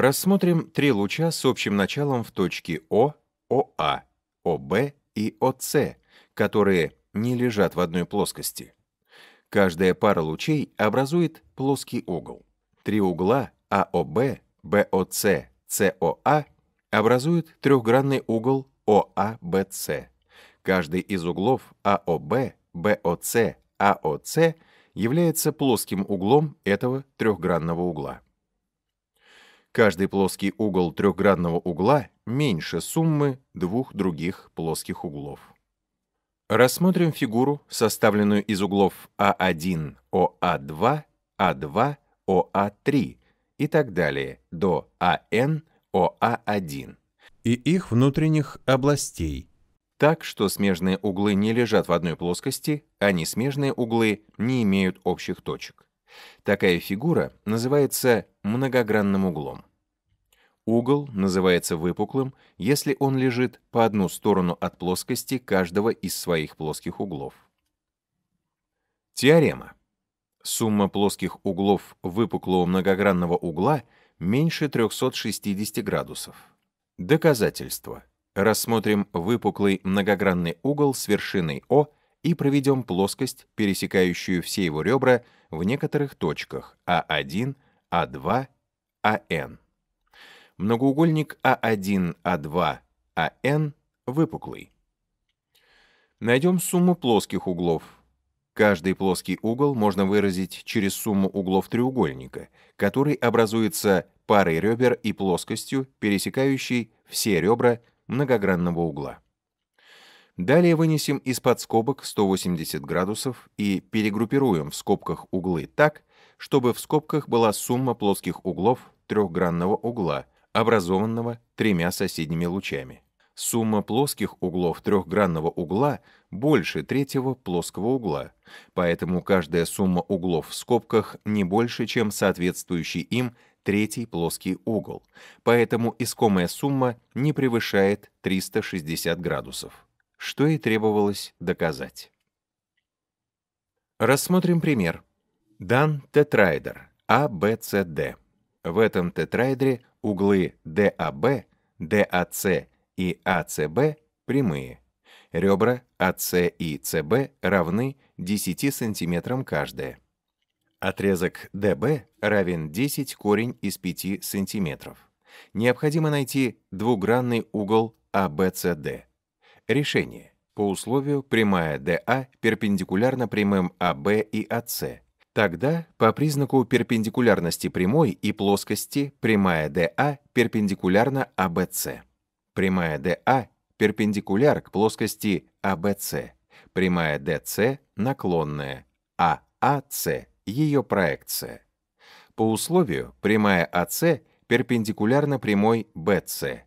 Рассмотрим три луча с общим началом в точке О, ОА, ОБ и ОС, которые не лежат в одной плоскости. Каждая пара лучей образует плоский угол. Три угла АОБ, БОС, СОА образуют трехгранный угол ОАБС. Каждый из углов АОБ, БОС, АОС является плоским углом этого трехгранного угла. Каждый плоский угол трехградного угла меньше суммы двух других плоских углов. Рассмотрим фигуру, составленную из углов А1, ОА2, А2, ОА3 и так далее до АН, ОА1 и их внутренних областей. Так что смежные углы не лежат в одной плоскости, а несмежные углы не имеют общих точек. Такая фигура называется многогранным углом. Угол называется выпуклым, если он лежит по одну сторону от плоскости каждого из своих плоских углов. Теорема. Сумма плоских углов выпуклого многогранного угла меньше 360 градусов. Доказательство. Рассмотрим выпуклый многогранный угол с вершиной О и проведем плоскость, пересекающую все его ребра, в некоторых точках А1, А2, АН. Многоугольник А1, А2, АН выпуклый. Найдем сумму плоских углов. Каждый плоский угол можно выразить через сумму углов треугольника, который образуется парой ребер и плоскостью, пересекающей все ребра многогранного угла. Далее вынесем из-под скобок 180 градусов и перегруппируем в скобках углы так, чтобы в скобках была сумма плоских углов трехгранного угла, образованного тремя соседними лучами. Сумма плоских углов трехгранного угла больше третьего плоского угла, поэтому каждая сумма углов в скобках не больше, чем соответствующий им третий плоский угол, поэтому искомая сумма не превышает 360 градусов что и требовалось доказать. Рассмотрим пример. Дан тетраэдр ABCD. А В этом тетраэдре углы DAB, DAC и ACB а прямые. Ребра AC а и CB равны 10 сантиметрам каждое. Отрезок DB равен 10 корень из 5 сантиметров. Необходимо найти двугранный угол ABCD. Решение. По условию прямая DA перпендикулярна прямым AB и AC. Тогда по признаку перпендикулярности прямой и плоскости прямая DA перпендикулярна ABC. Прямая DA перпендикуляр к плоскости ABC. Прямая DC наклонная, а АС ее проекция. По условию прямая AC перпендикулярна прямой BC.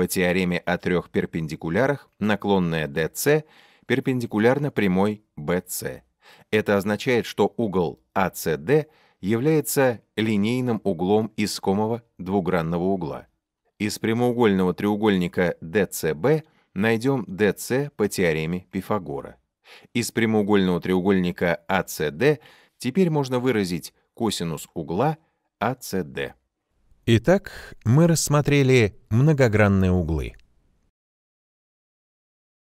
По теореме о трех перпендикулярах наклонная DC перпендикулярна прямой BC. Это означает, что угол ACD является линейным углом искомого двугранного угла. Из прямоугольного треугольника DCB найдем DC по теореме Пифагора. Из прямоугольного треугольника ACD теперь можно выразить косинус угла ACD. Итак, мы рассмотрели многогранные углы —